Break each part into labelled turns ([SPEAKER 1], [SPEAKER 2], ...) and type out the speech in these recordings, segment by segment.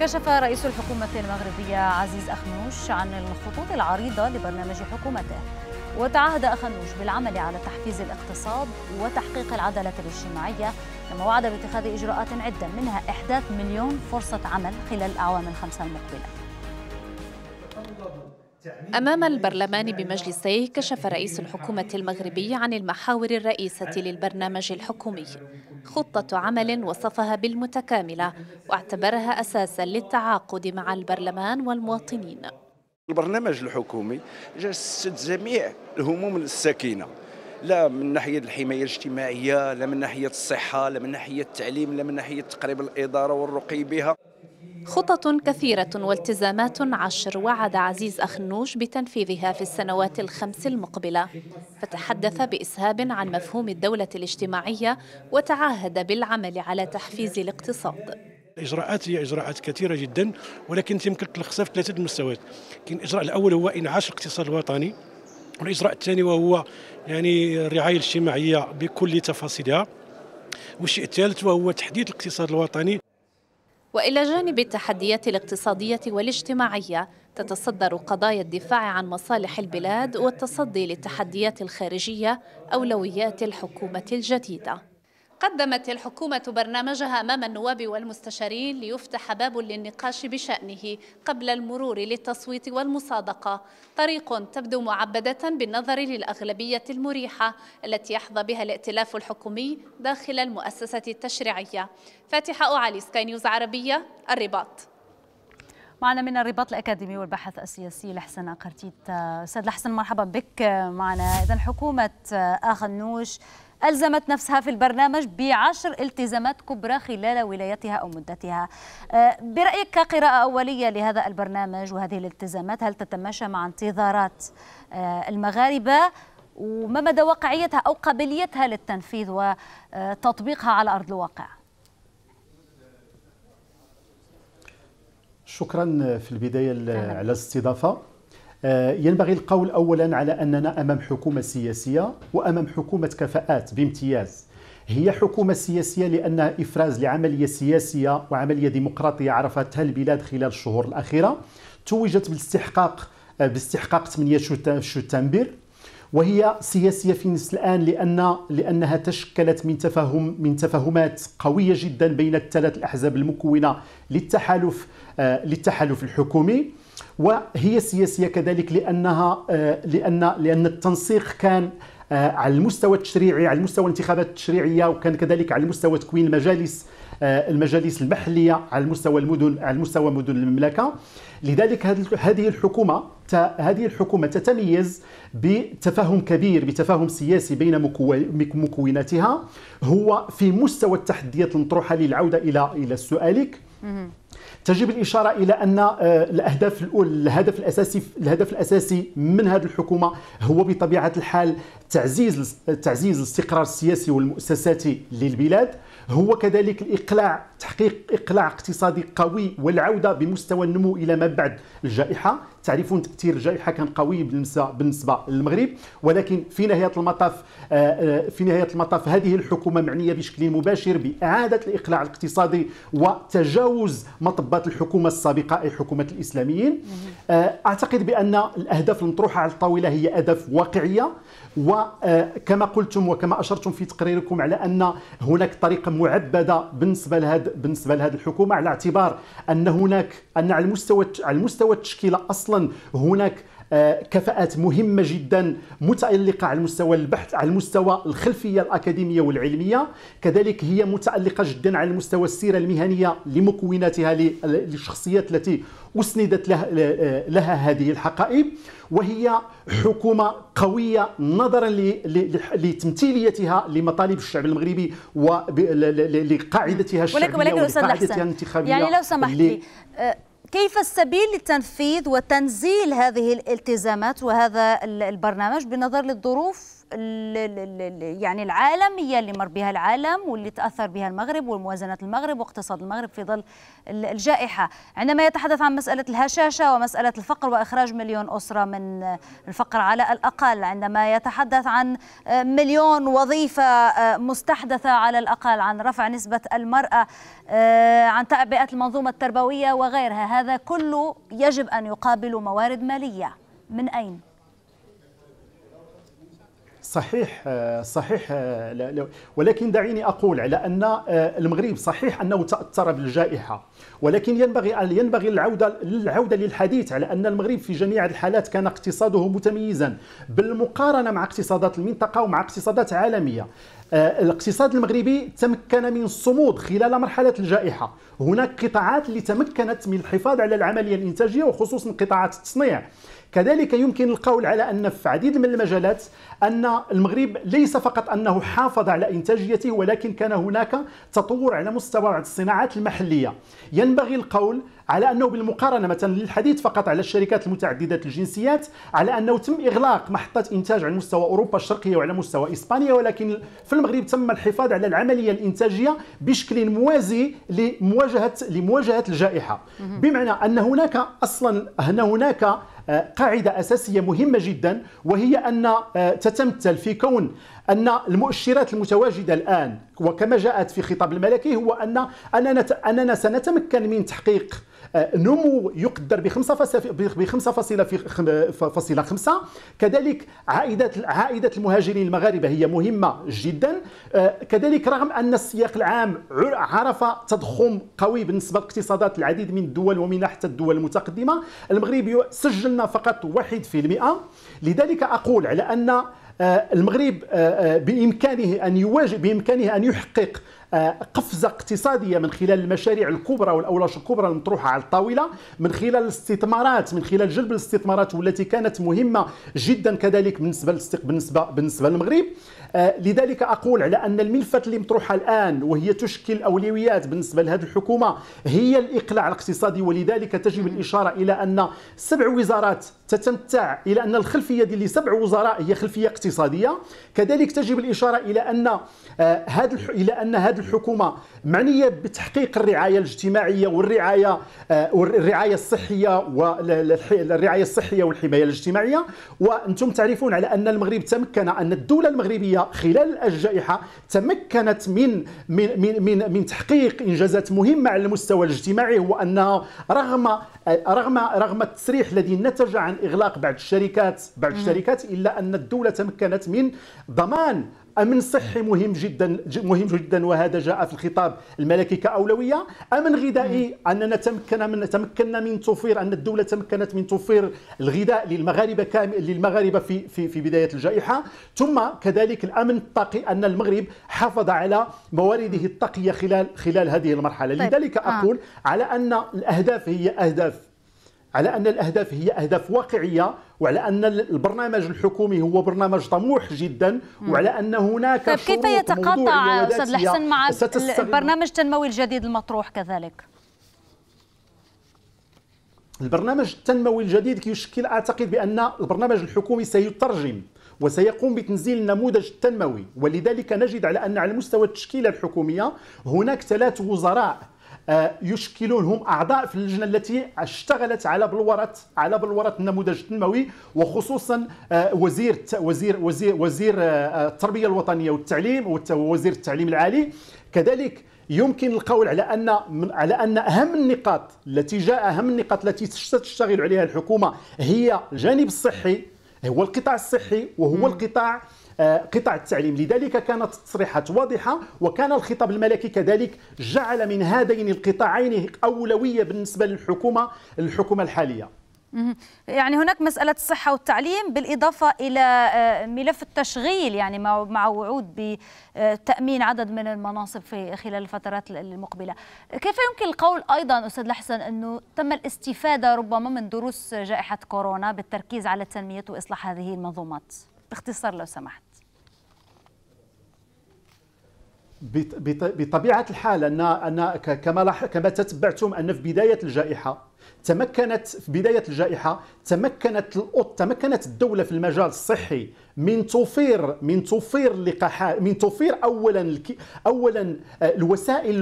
[SPEAKER 1] كشف رئيس الحكومة المغربية عزيز أخنوش عن الخطوط العريضة لبرنامج حكومته وتعهد أخنوش بالعمل على تحفيز الاقتصاد وتحقيق العدالة الاجتماعية كما وعد باتخاذ إجراءات عدة منها إحداث مليون فرصة عمل خلال الأعوام الخمسة المقبلة أمام
[SPEAKER 2] البرلمان بمجلسيه كشف رئيس الحكومة المغربي عن المحاور الرئيسة للبرنامج الحكومي خطة عمل وصفها بالمتكاملة واعتبرها أساسا للتعاقد مع البرلمان والمواطنين
[SPEAKER 1] البرنامج الحكومي جسد جميع الهموم الساكنة لا من ناحيه الحمايه الاجتماعيه لا من ناحيه الصحه لا من ناحيه التعليم لا من ناحيه تقريب الاداره والرقي بها
[SPEAKER 2] خطط كثيرة والتزامات عشر وعد عزيز أخنوش بتنفيذها في السنوات الخمس المقبلة فتحدث بإسهاب عن مفهوم الدولة الاجتماعية وتعاهد بالعمل على تحفيز الاقتصاد
[SPEAKER 3] الاجراءات هي اجراءات كثيره جدا ولكن يمكن تلخصها في ثلاثه المستويات كاين الاجراء الاول هو انعاش الاقتصاد الوطني والاجراء الثاني وهو يعني الرعايه الاجتماعيه بكل تفاصيلها والشيء الثالث وهو تحديد الاقتصاد الوطني
[SPEAKER 2] والى جانب التحديات الاقتصاديه والاجتماعيه تتصدر قضايا الدفاع عن مصالح البلاد والتصدي للتحديات الخارجيه اولويات الحكومه الجديده قدمت الحكومة برنامجها أمام النواب والمستشارين ليفتح باب للنقاش بشأنه قبل المرور للتصويت والمصادقة طريق تبدو معبدة بالنظر للأغلبية المريحة التي يحظى بها الائتلاف الحكومي داخل المؤسسة التشريعية فاتحة أعالي سكاي نيوز عربية
[SPEAKER 1] الرباط معنا من الرباط الأكاديمي والباحث السياسي لحسن قرتيت أستاذ لحسن مرحبا بك معنا إذا حكومة آخ النوش ألزمت نفسها في البرنامج بعشر التزامات كبرى خلال ولايتها أو مدتها آه، برأيك كقراءة أولية لهذا البرنامج وهذه الالتزامات هل تتماشى مع انتظارات آه، المغاربة وما مدى واقعيتها أو قابليتها للتنفيذ وتطبيقها على أرض الواقع
[SPEAKER 3] شكرا في البداية على الاستضافة آه، ينبغي القول اولا على اننا امام حكومه سياسيه وامام حكومه كفاءات بامتياز هي حكومه سياسيه لانها افراز لعمليه سياسيه وعمليه ديمقراطيه عرفتها البلاد خلال الشهور الاخيره توجت بالاستحقاق آه، باستحقاق 8 شتنبر وهي سياسيه في نفس الان لان لانها تشكلت من تفاهم من تفاهمات قويه جدا بين الثلاث الاحزاب المكونه للتحالف آه، للتحالف الحكومي وهي سياسية كذلك لأنها آه، لأن لأن التنسيق كان آه، على المستوى التشريعي على المستوى الانتخابات التشريعية وكان كذلك على مستوى تكوين المجالس آه، المجالس المحلية على مستوى المدن على مستوى مدن المملكة لذلك هذه الحكومة هذه الحكومة تتميز بتفاهم كبير بتفاهم سياسي بين مكوناتها هو في مستوى التحديات المطروحة للعودة إلى إلى سؤالك تجب الإشارة إلى أن آه، الأهداف الأولى الهدف الأساسي الهدف الأساسي من هذه الحكومة هو بطبيعة الحال تعزيز تعزيز الاستقرار السياسي والمؤسساتي للبلاد هو كذلك الإقلاع تحقيق إقلاع اقتصادي قوي والعودة بمستوى النمو إلى ما بعد الجائحة تعرفون تاثير الجائحه كان قوي بالنسبه للمغرب ولكن في نهايه المطاف آه، آه، في نهايه المطاف هذه الحكومه معنيه بشكل مباشر باعاده الاقلاع الاقتصادي وتجاوز مطبات الحكومه السابقه اي حكومه الاسلاميين آه، اعتقد بان الاهداف المطروحه على الطاوله هي اهداف واقعيه وكما قلتم وكما اشرتم في تقريركم على ان هناك طريقه معبده بالنسبه لهذا بالنسبه لهذه الحكومه على اعتبار ان هناك ان على المستوى على المستوى التشكيله اصلا هناك آه، كفاءات مهمه جدا متعلقه على المستوى البحث على المستوى الخلفيه الاكاديميه والعلميه كذلك هي متعلقه جدا على المستوى السيره المهنيه لمكوناتها للشخصيات التي اسندت لها, آه، لها هذه الحقائب وهي حكومه قويه نظرا لتمثيليتها لمطالب الشعب المغربي ولقاعدتها الشعبيه ولكن ولكن الانتخابيه يعني لو سمحت لي
[SPEAKER 1] آه، كيف السبيل لتنفيذ وتنزيل هذه الالتزامات وهذا البرنامج بنظر للظروف يعني العالمية اللي مر بها العالم واللي تأثر بها المغرب والموازنة المغرب واقتصاد المغرب في ظل الجائحة عندما يتحدث عن مسألة الهشاشة ومسألة الفقر وإخراج مليون أسرة من الفقر على الأقل عندما يتحدث عن مليون وظيفة مستحدثة على الأقل عن رفع نسبة المرأة آه، عن تعبئة المنظومة التربوية وغيرها هذا كله يجب أن يقابل موارد مالية من أين؟
[SPEAKER 3] صحيح آه، صحيح آه، ولكن دعيني اقول على ان آه، المغرب صحيح انه تاثر بالجائحه ولكن ينبغي ينبغي العوده للعوده للحديث على ان المغرب في جميع الحالات كان اقتصاده متميزا بالمقارنه مع اقتصادات المنطقه ومع اقتصادات عالميه الاقتصاد المغربي تمكن من الصمود خلال مرحلة الجائحة هناك قطاعات اللي تمكنت من الحفاظ على العملية الإنتاجية وخصوصا قطاعات التصنيع كذلك يمكن القول على أن في عديد من المجالات أن المغرب ليس فقط أنه حافظ على إنتاجيته ولكن كان هناك تطور على مستوى بعض الصناعات المحلية ينبغي القول على انه بالمقارنه مثلا للحديث فقط على الشركات المتعدده الجنسيات على انه تم اغلاق محطه انتاج على مستوى اوروبا الشرقيه وعلى مستوى اسبانيا ولكن في المغرب تم الحفاظ على العمليه الانتاجيه بشكل موازي لمواجهه لمواجهه الجائحه بمعنى ان هناك اصلا ان هناك آه، قاعدة أساسية مهمة جدا وهي أن آه، تتمثل في كون أن المؤشرات المتواجدة الآن وكما جاءت في خطاب الملكي هو أن أننا سنتمكن من تحقيق آه، نمو يقدر ب 5.5 كذلك عائدات عائدات المهاجرين المغاربه هي مهمه جدا آه، كذلك رغم ان السياق العام عرف تضخم قوي بالنسبه لاقتصادات العديد من الدول ومن حتى الدول المتقدمه المغرب سجلنا فقط 1% لذلك اقول على ان آه، المغرب بامكانه ان يواجه بامكانه ان يحقق آه، قفزه اقتصاديه من خلال المشاريع الكبرى والاولاش الكبرى المطروحه على الطاوله من خلال الاستثمارات من خلال جلب الاستثمارات والتي كانت مهمه جدا كذلك بالنسبه بالنسبه بالنسبه للمغرب آه، لذلك اقول على ان الملفات اللي مطروحه الان وهي تشكل اولويات بالنسبه لهذه الحكومه هي الاقلاع الاقتصادي ولذلك تجب الاشاره الى ان سبع وزارات تتمتع الى ان الخلفيه ديال سبع وزراء هي خلفيه اقتصاديه كذلك تجب الاشاره الى ان آه، هذا الى ان هذا الحكومه معنيه بتحقيق الرعايه الاجتماعيه والرعايه آه، والرعايه الصحيه والرعايه الصحيه والحمايه الاجتماعيه وانتم تعرفون على ان المغرب تمكن ان الدوله المغربيه خلال الجائحه تمكنت من من من من, من تحقيق انجازات مهمه على المستوى الاجتماعي هو انها رغم آه، رغم رغم التسريح الذي نتج عن اغلاق بعض الشركات بعض الشركات الا ان الدوله تمكنت من ضمان امن صحي مهم جدا مهم جدا وهذا جاء في الخطاب الملكي كاولويه امن غذائي اننا تمكنا من تمكنا من توفير ان الدوله تمكنت من توفير الغذاء للمغاربه كامل للمغاربه في في في بدايه الجائحه ثم كذلك الامن الطاقي ان المغرب حافظ على موارده الطاقيه خلال خلال هذه المرحله طيب. لذلك آه. اقول على ان الاهداف هي اهداف على أن الأهداف هي أهداف واقعية وعلى أن البرنامج الحكومي هو برنامج طموح جدا وعلى أن هناك طيب كيف يتقاطع أستاذ الحسن مع البرنامج
[SPEAKER 1] التنموي الجديد المطروح كذلك؟
[SPEAKER 3] البرنامج التنموي الجديد كيشكل اعتقد بان البرنامج الحكومي سيترجم وسيقوم بتنزيل النموذج التنموي ولذلك نجد على ان على مستوى التشكيله الحكوميه هناك ثلاث وزراء آه، يشكلون هم اعضاء في اللجنه التي اشتغلت على بلوره على بلوره النموذج التنموي وخصوصا آه، وزير وزير وزير وزير آه، التربيه الوطنيه والتعليم ووزير التعليم العالي كذلك يمكن القول على ان من على ان اهم النقاط التي جاء اهم النقاط التي تشتغل عليها الحكومه هي الجانب الصحي هو القطاع الصحي وهو القطاع آه، قطاع التعليم لذلك كانت التصريحات واضحة وكان الخطاب الملكي كذلك جعل من هذين القطاعين أولوية بالنسبة للحكومة الحكومة الحالية
[SPEAKER 1] يعني هناك مسألة الصحة والتعليم بالإضافة إلى آه، ملف التشغيل يعني مع وعود بتأمين عدد من المناصب في خلال الفترات المقبلة كيف يمكن القول أيضا أستاذ لحسن أنه تم الاستفادة ربما من دروس جائحة كورونا بالتركيز على تنمية وإصلاح هذه المنظومات باختصار لو سمحت
[SPEAKER 3] بطبيعه الحال ان ان كما كما تتبعتم ان في بدايه الجائحه تمكنت في بدايه الجائحه تمكنت تمكنت الدوله في المجال الصحي من توفير من توفير لقاحات من توفير اولا اولا آه، الوسائل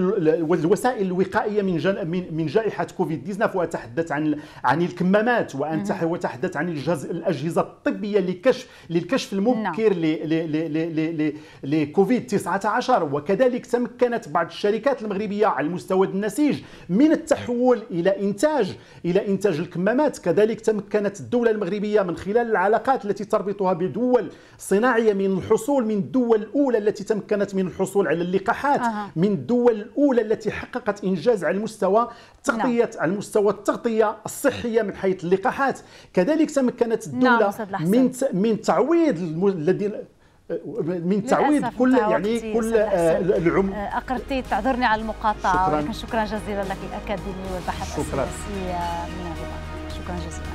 [SPEAKER 3] الوسائل الوقائيه من من جائحه كوفيد 19 واتحدث عن عن الكمامات وان وتحدث عن الاجهزه الطبيه لكشف للكشف المبكر نعم. لكوفيد 19 وكذلك تمكنت بعض الشركات المغربيه على المستوى النسيج من التحول الى انتاج إلى إنتاج الكمامات كذلك تمكنت الدولة المغربية من خلال العلاقات التي تربطها بدول صناعية من الحصول من الدول الأولى التي تمكنت من الحصول على اللقاحات أه. من الدول الأولى التي حققت إنجاز على المستوى تغطية نعم. على المستوى التغطية الصحية من حيث اللقاحات كذلك تمكنت نعم، الدولة نعم من من تعويض الذي من تعويض كل يعني كل آه، العمر آه،
[SPEAKER 1] اقرتي تعذرني على المقاطعه شكرا ولكن شكرا جزيلا لك الاكاديمي والبحث السياسي آه، من الرباط شكرا جزيلا